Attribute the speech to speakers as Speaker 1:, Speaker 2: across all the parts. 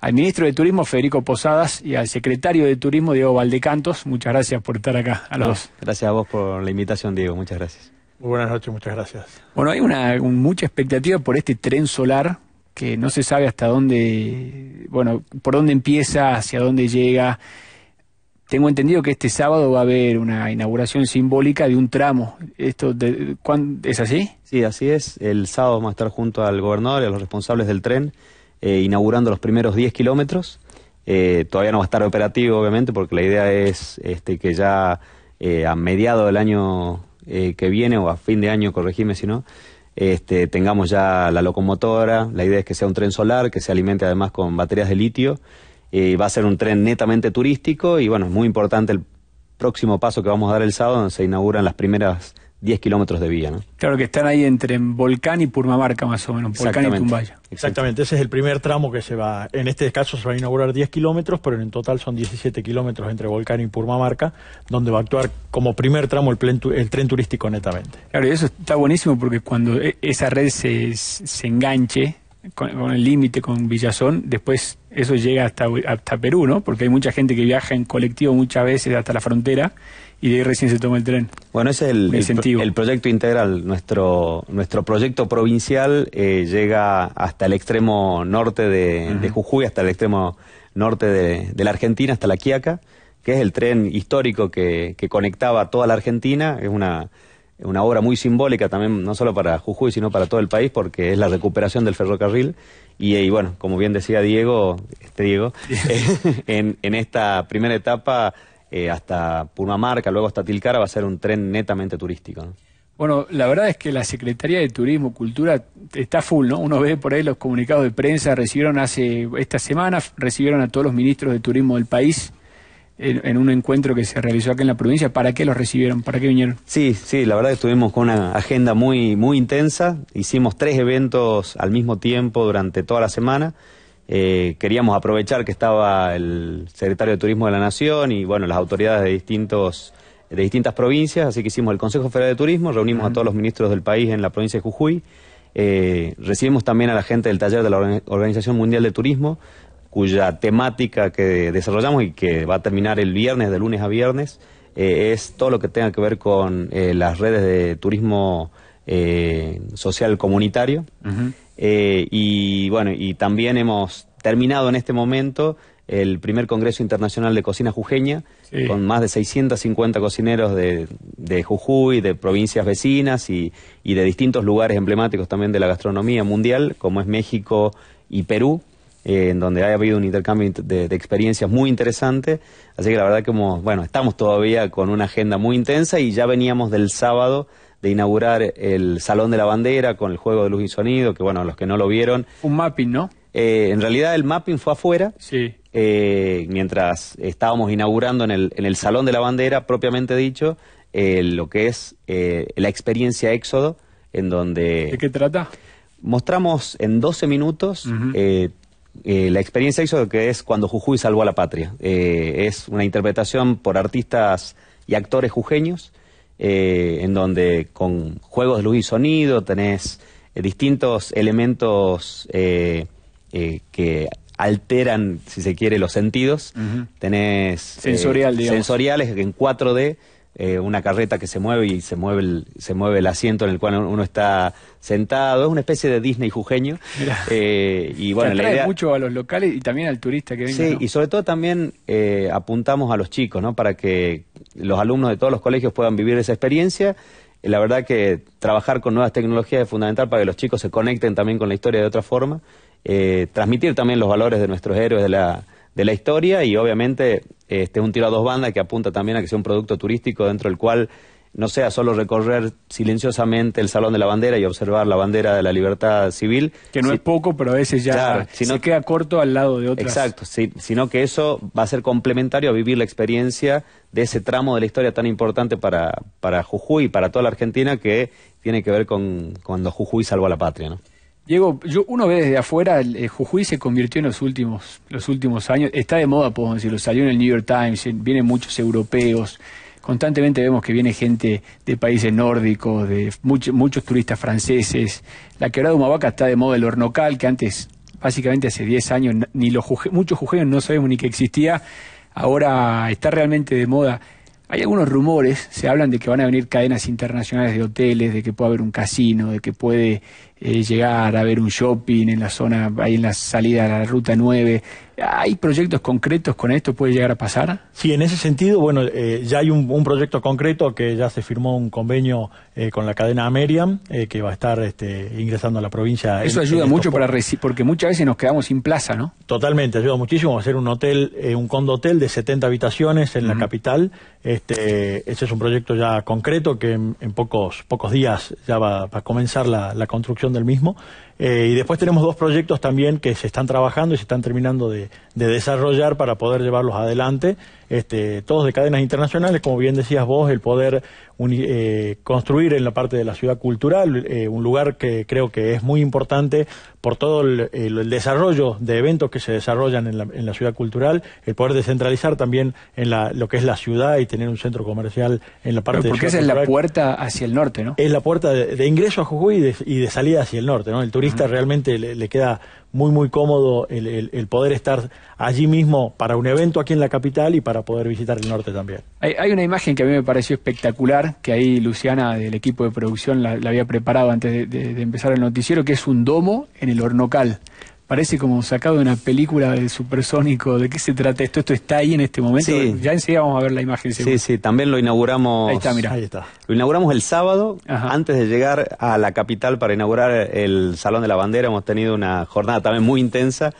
Speaker 1: al ministro de Turismo Federico Posadas y al secretario de Turismo Diego Valdecantos. Muchas gracias por estar acá a los
Speaker 2: Gracias a vos por la invitación, Diego. Muchas gracias. Muy buenas noches, muchas gracias. Bueno,
Speaker 1: hay una mucha expectativa por este tren solar que no se sabe hasta dónde, bueno, por dónde empieza, hacia dónde llega. Tengo entendido que este sábado va
Speaker 2: a haber una inauguración simbólica de un tramo. ¿Esto de, es así? Sí, así es. El sábado vamos a estar junto al gobernador y a los responsables del tren eh, inaugurando los primeros 10 kilómetros. Eh, todavía no va a estar operativo, obviamente, porque la idea es este, que ya eh, a mediado del año que viene, o a fin de año, corregime si no, este, tengamos ya la locomotora. La idea es que sea un tren solar, que se alimente además con baterías de litio. va a ser un tren netamente turístico y, bueno, es muy importante el próximo paso que vamos a dar el sábado, donde se inauguran las primeras 10 kilómetros de vía. ¿no?
Speaker 1: Claro que están ahí entre Volcán y Purmamarca, más o menos, Volcán y Tumbaya. Exactamente, ese es el primer
Speaker 3: tramo que se va, en este caso se va a inaugurar 10 kilómetros, pero en total son 17 kilómetros entre Volcán y Purmamarca, donde
Speaker 1: va a actuar como primer tramo el, el tren turístico netamente. Claro, y eso está buenísimo porque cuando e, esa red se, se enganche, con, el límite con Villazón, después eso llega hasta, hasta Perú, ¿no? Porque hay mucha gente que viaja en colectivo muchas veces hasta la frontera y de ahí recién se toma el tren.
Speaker 2: Bueno, ese es el, el, proyecto integral. Nuestro, nuestro proyecto provincial eh, llega hasta el extremo norte de, Jujuy, hasta el extremo norte de, la Argentina, hasta la Quiaca, que es el tren histórico que, que conectaba toda la Argentina. Es una una obra muy simbólica también, no solo para Jujuy, sino para todo el país, porque es la recuperación del ferrocarril. Y, bueno, como bien decía Diego, este Diego, en, esta primera etapa eh, hasta Punamarca, luego hasta Tilcara, va a ser un tren netamente turístico.
Speaker 1: Bueno, la verdad es que la Secretaría de Turismo, Cultura está full, ¿no? Uno ve por ahí los comunicados de prensa, recibieron hace, esta semana, recibieron a todos los ministros de turismo del país, en, un encuentro que se realizó acá en la provincia. ¿Para qué los recibieron? ¿Para qué vinieron?
Speaker 2: Sí, sí, la verdad que estuvimos con una agenda muy, muy intensa. Hicimos tres eventos al mismo tiempo durante toda la semana. Eh, queríamos aprovechar que estaba el secretario de Turismo de la Nación y bueno, las autoridades de distintos de distintas provincias, así que hicimos el Consejo Federal de Turismo, reunimos a todos los ministros del país en la provincia de Jujuy, eh, recibimos también a la gente del taller de la Organización Mundial de Turismo, cuya temática que desarrollamos y que va a terminar el viernes, de lunes a viernes, eh, es todo lo que tenga que ver con eh, las redes de turismo eh, social comunitario. y bueno, y también hemos terminado en este momento el primer Congreso Internacional de Cocina Jujeña, con más de 650 cocineros de, de Jujuy, de provincias vecinas y de distintos lugares emblemáticos también de la gastronomía mundial, como es México y Perú. Eh, en donde ha habido un intercambio de, experiencias muy interesante. Así que la verdad que como, bueno, estamos todavía con una agenda muy intensa y ya veníamos del sábado de inaugurar el Salón de la Bandera con el juego de luz y sonido, que bueno, los que no lo vieron. Un mapping, ¿no? Eh, en realidad el mapping fue afuera. Sí. Eh, mientras estábamos inaugurando en el, Salón de la Bandera, propiamente dicho, lo que es la experiencia Éxodo, en donde... ¿De qué trata? Mostramos en 12 minutos eh, la experiencia hizo que es cuando Jujuy salvó a la patria. Eh, es una interpretación por artistas y actores jujeños, eh, en donde con juegos de luz y sonido tenés distintos elementos que alteran, si se quiere, los sentidos. Tenés... Sensoriales en 4D eh, una carreta que se mueve y se mueve, el, se mueve el asiento en el cual uno está sentado. Es una especie de Disney jujeño. Eh, y bueno, le
Speaker 1: mucho a los locales y también al turista que viene. Sí, y
Speaker 2: sobre todo también eh, apuntamos a los chicos, ¿no? Para que los alumnos de todos los colegios puedan vivir esa experiencia la verdad que trabajar con nuevas tecnologías es fundamental para que los chicos se conecten también con la historia de otra forma, transmitir también los valores de nuestros héroes de la, de la historia y obviamente este, un tiro a dos bandas que apunta también a que sea un producto turístico dentro del cual no sea solo recorrer silenciosamente el Salón de la Bandera y observar la bandera de la libertad civil. Que no es
Speaker 1: poco, pero a veces ya, se queda corto al lado de otras. Exacto,
Speaker 2: sino que eso va a ser complementario a vivir la experiencia de ese tramo de la historia tan importante para, para Jujuy y para toda la Argentina que tiene que ver con cuando Jujuy salvó a la patria. ¿no?
Speaker 1: Diego, yo, uno ve desde afuera, el, eh, Jujuy se convirtió en los últimos, los últimos años, está de moda, podemos lo salió en el New York Times, vienen muchos europeos, constantemente vemos que viene gente de países nórdicos, de muchos turistas franceses, la quebrada de Humahuaca está de moda, el hornocal, que antes, básicamente hace 10 años, ni los muchos jujeños no sabemos ni que existía, ahora está realmente de moda. Hay algunos rumores, se hablan de que van a venir cadenas internacionales de hoteles, de que puede haber un casino, de que puede eh, llegar a ver un shopping en la zona, ahí en la salida de la ruta 9. ¿Hay proyectos concretos con esto? ¿Puede llegar a pasar?
Speaker 3: Sí, en ese sentido, bueno,
Speaker 1: eh, ya hay un,
Speaker 3: proyecto concreto que ya se firmó un convenio eh, con la cadena Ameriam, que va a estar
Speaker 1: este, ingresando a la provincia.
Speaker 3: Eso ayuda mucho para
Speaker 1: porque muchas veces nos quedamos sin plaza, ¿no?
Speaker 3: Totalmente, ayuda muchísimo. Va a ser un hotel, un condotel de 70 habitaciones en la capital. Este, ese es un proyecto ya concreto que en, pocos, pocos días ya va, a comenzar la construcción del mismo. Eh, y después tenemos dos proyectos también que se están trabajando y se están terminando de desarrollar para poder llevarlos adelante. Este, todos de cadenas internacionales, como bien decías vos, el poder eh, construir en la parte de la ciudad cultural, eh, un lugar que creo que es muy importante por todo el, desarrollo de eventos que se desarrollan en la, ciudad cultural, el poder descentralizar también en lo que es la ciudad y tener un centro comercial en la parte porque esa es la puerta hacia el norte, ¿no? Es la puerta de, ingreso a Jujuy y de, salida hacia el norte, ¿no? El turista realmente le queda muy, muy cómodo el, el, poder estar allí mismo para un evento aquí en la capital y para poder visitar el norte también.
Speaker 1: Hay, una imagen que a mí me pareció espectacular, que ahí Luciana del equipo de producción la, había preparado antes de, de, empezar el noticiero, que es un domo en el Hornocal parece como sacado de una película de supersónico. ¿De qué se trata esto? Esto está ahí en este momento. Sí. Ya enseguida vamos a ver la imagen. Sí,
Speaker 2: sí, también lo inauguramos. Ahí está, mira. Ahí está. Lo inauguramos el sábado, antes de llegar a la capital para inaugurar el Salón de la Bandera. Hemos tenido una jornada también muy intensa.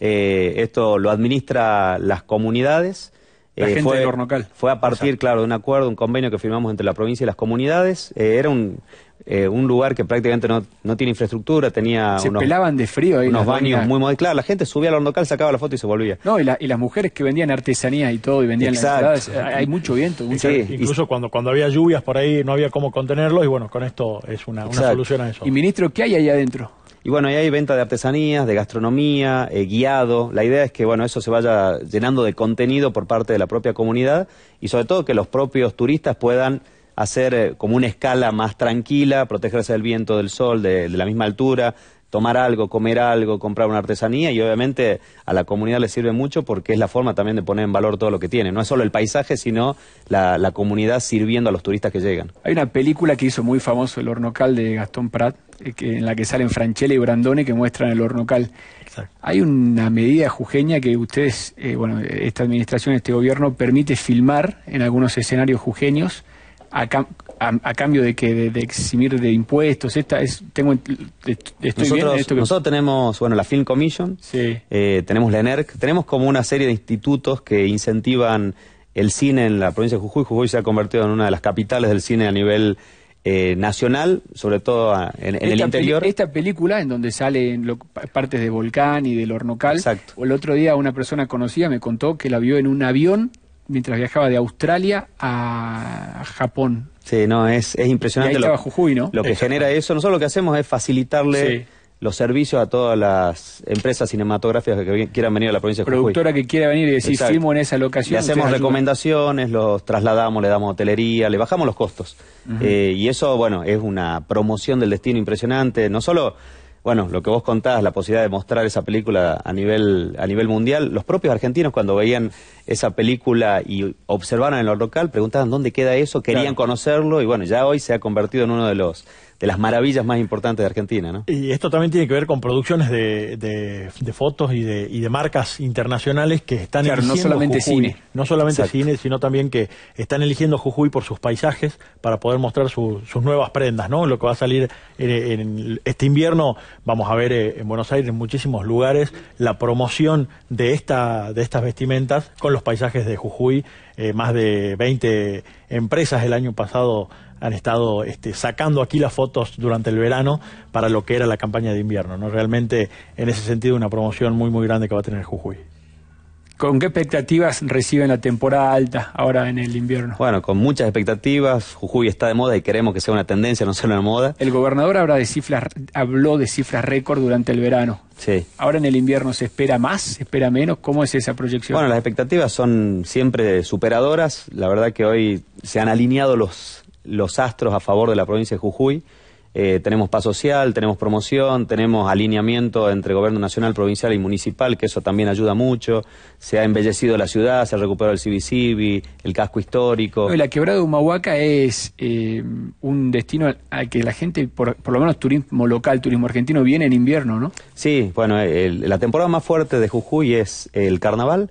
Speaker 2: Eh, esto lo administra las comunidades. La eh, gente fue, Hornocal. Fue a partir, claro, de un acuerdo, un convenio que firmamos entre la provincia y las comunidades. Eh, era un, eh, un lugar que prácticamente no, tiene infraestructura, tenía se unos, pelaban de frío ahí unos baños muy modestos. Claro, la gente subía al local, sacaba la foto y se volvía. No, y, y las mujeres que vendían artesanías y todo, y vendían las eh, hay mucho viento. Mucho
Speaker 1: Incluso
Speaker 3: cuando, cuando había lluvias por ahí no había cómo contenerlo y bueno, con esto es una, solución a eso.
Speaker 2: Y ministro, ¿qué hay ahí adentro? Y bueno, ahí hay venta de artesanías, de gastronomía, eh, guiado. La idea es que bueno, eso se vaya llenando de contenido por parte de la propia comunidad y sobre todo que los propios turistas puedan hacer eh, como una escala más tranquila, protegerse del viento, del sol, de, la misma altura, tomar algo, comer algo, comprar una artesanía y obviamente a la comunidad le sirve mucho porque es la forma también de poner en valor todo lo que tiene. No es solo el paisaje, sino la, comunidad sirviendo a los turistas que llegan.
Speaker 1: Hay una película que hizo muy famoso el hornocal de Gastón Prat, eh, en la que salen Franchella y Brandone que muestran el hornocal. Hay una medida jujeña que ustedes, eh, bueno, esta administración, este gobierno permite filmar en algunos escenarios jujeños a, cambio de que de, eximir de impuestos esta es tengo estoy nosotros, esto nosotros
Speaker 2: tenemos bueno la Film Commission eh, tenemos la ENERC tenemos como una serie de institutos que incentivan el cine en la provincia de Jujuy Jujuy se ha convertido en una de las capitales del cine a nivel eh, nacional, sobre todo ah, en, el interior.
Speaker 1: Esta película en donde salen partes de Volcán y del Hornocal. El otro día una persona conocida me contó que la vio en un avión mientras viajaba de Australia
Speaker 2: a Japón. Sí, no, es, impresionante. lo, Jujuy, ¿no? Lo que genera eso. Nosotros lo que hacemos es facilitarle los servicios a todas las empresas cinematográficas que quieran venir a la provincia de Jujuy. Productora que quiera venir y decir, en
Speaker 1: esa locación. Le hacemos
Speaker 2: recomendaciones, los trasladamos, le damos hotelería, le bajamos los costos. Eh, y eso, bueno, es una promoción del destino impresionante. No solo bueno, lo que vos contabas, la posibilidad de mostrar esa película a nivel, a nivel mundial, los propios argentinos cuando veían esa película y observaban en lo local, preguntaban dónde queda eso, querían conocerlo y bueno, ya hoy se ha convertido en uno de los de las maravillas más importantes de Argentina, ¿no?
Speaker 3: Y esto también tiene que ver con producciones de, fotos y de, y de marcas internacionales que están eligiendo no solamente cine. No solamente cine, sino también que están eligiendo Jujuy por sus paisajes para poder mostrar sus nuevas prendas, ¿no? Lo que va a salir en, este invierno, vamos a ver eh, en Buenos Aires, en muchísimos lugares, la promoción de, esta, de estas vestimentas con los paisajes de Jujuy, eh, más de 20 empresas el año pasado han estado este, sacando aquí las fotos durante el verano para lo que era la campaña de invierno. ¿no? Realmente, en ese sentido, una promoción muy, muy grande que va a tener Jujuy.
Speaker 1: ¿Con qué expectativas reciben la temporada alta ahora en el invierno?
Speaker 2: Bueno, con muchas expectativas. Jujuy está de moda y queremos que sea una tendencia, no sea una moda. El gobernador habrá de cifras,
Speaker 1: habló de cifras récord durante el verano. Sí. Ahora en el invierno se espera más, se espera menos.
Speaker 2: ¿Cómo es esa proyección? Bueno, las expectativas son siempre superadoras. La verdad que hoy se han alineado los los astros a favor de la provincia de Jujuy. Eh, tenemos paz social, tenemos promoción, tenemos alineamiento entre gobierno nacional, provincial y municipal, que eso también ayuda mucho. Se ha embellecido la ciudad, se ha recuperado el Civicivi, el casco histórico. la quebrada
Speaker 1: de Humahuaca es eh, un destino al, que la gente, por, lo menos turismo local, turismo argentino, viene en invierno, ¿no?
Speaker 2: Sí, bueno, la temporada más fuerte de Jujuy es el carnaval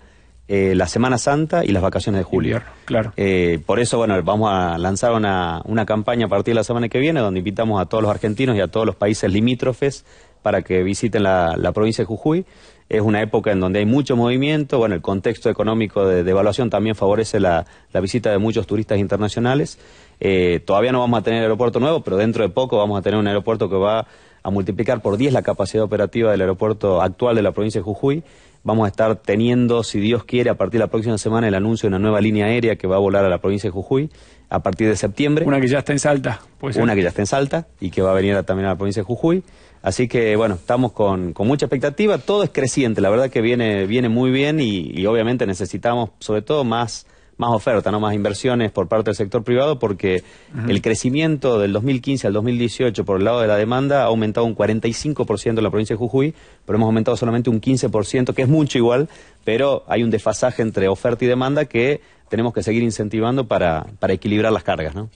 Speaker 2: eh, la Semana Santa y las vacaciones de julio. Claro. Eh, por eso, bueno, vamos a lanzar una, campaña a partir de la semana que viene donde invitamos a todos los argentinos y a todos los países limítrofes para que visiten la, provincia de Jujuy. Es una época en donde hay mucho movimiento, bueno, el contexto económico de evaluación también favorece la, visita de muchos turistas internacionales. Eh, todavía no vamos a tener aeropuerto nuevo, pero dentro de poco vamos a tener un aeropuerto que va a multiplicar por 10 la capacidad operativa del aeropuerto actual de la provincia de Jujuy Vamos a estar teniendo, si Dios quiere, a partir de la próxima semana el anuncio de una nueva línea aérea que va a volar a la provincia de Jujuy a partir de septiembre. Una que ya está en Salta. Una que ya está en Salta y que va a venir también a la provincia de Jujuy. Así que bueno, estamos con, mucha expectativa, todo es creciente, la verdad que viene, viene muy bien y obviamente necesitamos sobre todo más más oferta, no más inversiones por parte del sector privado, porque el crecimiento del 2015 al 2018 por el lado de la demanda ha aumentado un 45% en la provincia de Jujuy, pero hemos aumentado solamente un 15%, que es mucho igual, pero hay un desfasaje entre oferta y demanda que tenemos que seguir incentivando para, para equilibrar las cargas. ¿no?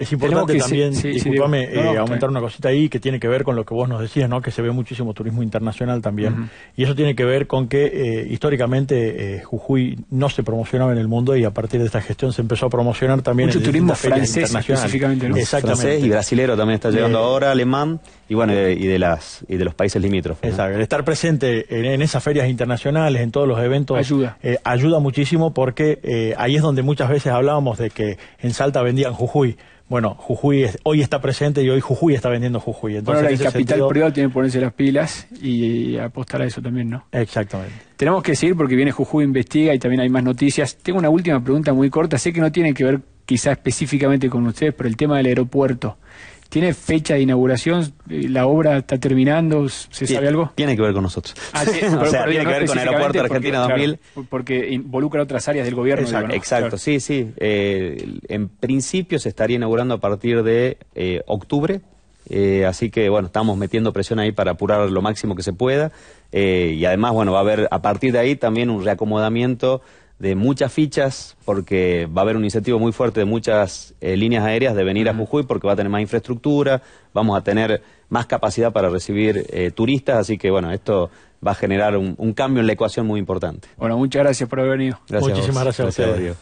Speaker 3: Es importante también, discúlpame, eh, aumentar una cosita ahí que tiene que ver con lo que vos nos decías, ¿no? que se ve muchísimo turismo internacional también. Y eso tiene que ver con que eh, históricamente eh, Jujuy no se promocionaba en el mundo y a partir de esta gestión se empezó a promocionar también. Mucho turismo francés específicamente. Exactamente. Francés y
Speaker 2: brasilero también está llegando ahora, alemán y bueno, y de, las, y de los países limítrofes.
Speaker 3: Exacto. El estar presente en, esas ferias internacionales, en todos los eventos, ayuda, ayuda muchísimo porque ahí es donde muchas veces hablábamos de que en Salta vendían Jujuy bueno, Jujuy hoy está presente y hoy Jujuy está vendiendo Jujuy. Entonces, bueno, el capital privado
Speaker 1: tiene que ponerse las pilas y apostar a eso también, ¿no? Exactamente. Tenemos que seguir porque viene Jujuy Investiga y también hay más noticias. Tengo una última pregunta muy corta. Sé que no tiene que ver quizá específicamente con ustedes, pero el tema del aeropuerto. ¿Tiene fecha de inauguración? Eh, ¿La obra está terminando? ¿Se sabe algo?
Speaker 2: Tiene que ver con nosotros. Ah, o sea, tiene que ver con Aeropuerto Argentina 2000. porque involucra otras áreas del gobierno. Exacto, sí, sí. Eh, en principio se estaría inaugurando a partir de eh, octubre. así que bueno, estamos metiendo presión ahí para apurar lo máximo que se pueda. y además, bueno, va a haber a partir de ahí también un reacomodamiento de muchas fichas, porque va a haber un incentivo muy fuerte de muchas eh, líneas aéreas de venir a Jujuy, porque va a tener más infraestructura, vamos a tener más capacidad para recibir eh, turistas, así que bueno, esto va a generar un, cambio en la ecuación muy importante.
Speaker 1: Bueno, muchas gracias por haber venido. Gracias Muchísimas gracias, a